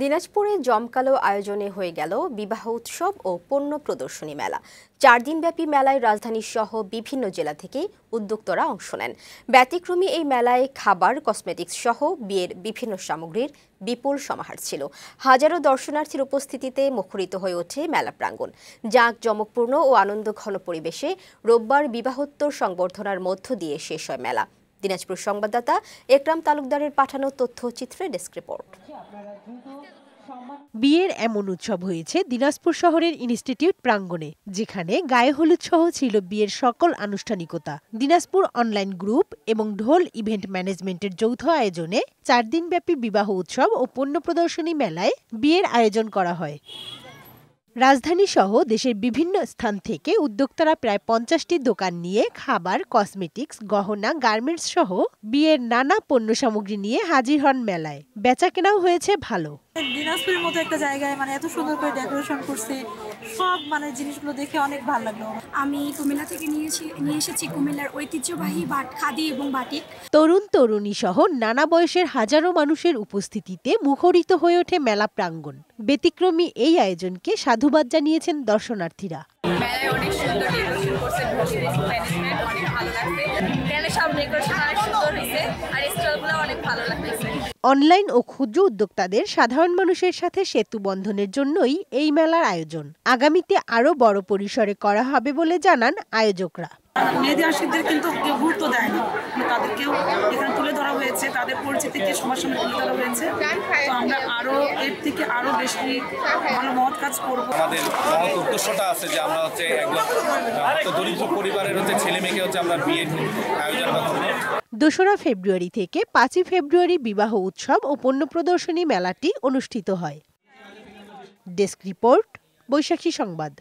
দিনাজপুরে জমকালো আয়োজনে হয়ে গেল বিবাহ উৎসব ও পণ্য প্রদর্শনী মেলা চার দিনব্যাপী মেলায় রাজধানী সহ বিভিন্ন জেলা থেকে উদ্যোক্তরা অংশ নেন ব্যতিক্রমী এই মেলায় খাবার কসমেটিক্স সহ বিয়ের বিভিন্ন সামগ্রীর বিপুল সমাহার ছিল হাজারো দর্শনার্থীর উপস্থিতিতে মুখরিত হয়ে ওঠে মেলা প্রাঙ্গণ জাঁক জমকপূর্ণ ও আনন্দ ঘন পরিবেশে রোববার বিবাহোত্তর সংবর্ধনার মধ্য দিয়ে শেষ হয় মেলা দিনাজপুর সংবাদদাতা একরাম তালুকদারের পাঠানো তথ্যচিত্রে ডেস্ক রিপোর্ট বিয়ের এমন উৎসব হয়েছে দিনাজপুর শহরের ইনস্টিটিউট প্রাঙ্গণে যেখানে গায়ে হলুদ সহ ছিল বিয়ের সকল আনুষ্ঠানিকতা দিনাজপুর অনলাইন গ্রুপ এবং ঢোল ইভেন্ট ম্যানেজমেন্টের যৌথ আয়োজনে চার দিনব্যাপী বিবাহ উৎসব ও পণ্য প্রদর্শনী মেলায় বিয়ের আয়োজন করা হয় রাজধানী সহ দেশের বিভিন্ন স্থান থেকে উদ্যোক্তারা প্রায় পঞ্চাশটি দোকান নিয়ে খাবার কসমেটিক্স গহনা গার্মেন্টস সহ বিয়ের নানা পণ্য সামগ্রী নিয়ে হাজির হন মেলায় বেচাকেনাও হয়েছে ভালো দিনাজপুরের মতো একটা জায়গায় মানে এত সুন্দর করে ডেকোরেশন করছে সব মানে জিনিসগুলো দেখে অনেক ভালো লাগলো আমি কুমিল্লা থেকে নিয়েছি নিয়ে এসেছি কুমিল্লার ঐতিহ্যবাহী বাট খাদি এবং বাটিক তরুণ তরুণী সহ নানা বয়সের হাজারো মানুষের উপস্থিতিতে মুখরিত হয়ে ওঠে মেলা প্রাঙ্গণ ব্যতিক্রমী এই আয়োজনকে সাধুবাদ জানিয়েছেন দর্শনার্থীরা অনেক সুন্দর ডেকোরেশন করছে হ্যাঁ, অনেক ভালো লাগছে সব ডেকোরেশন অনেক সুন্দর অনলাইন ও ক্ষুদ্র উদ্যোক্তাদের সাধারণ মানুষের সাথে সেতু বন্ধনের জন্যই এই মেলার আয়োজন আগামীতে আরও বড় পরিসরে করা হবে বলে জানান আয়োজকরা মেয়েদের কিন্তু কেউ গুরুত্ব মানে তাদেরকেও এখানে তুলে ধরা হয়েছে তাদের পরিচিতিকে সবার সামনে তুলে ধরা হয়েছে তো আমরা এর থেকে বেশি ভালো মহৎ কাজ করবো আমাদের মহৎ উদ্দেশ্যটা আছে যে আমরা হচ্ছে দরিদ্র পরিবারের হচ্ছে ছেলে মেয়েকে হচ্ছে আমরা বিয়ে আয়োজন দোসরা ফেব্রুয়ারি থেকে পাঁচই ফেব্রুয়ারি বিবাহ উৎসব ও পণ্য প্রদর্শনী মেলাটি অনুষ্ঠিত হয় ডেস্ক রিপোর্ট বৈশাখী সংবাদ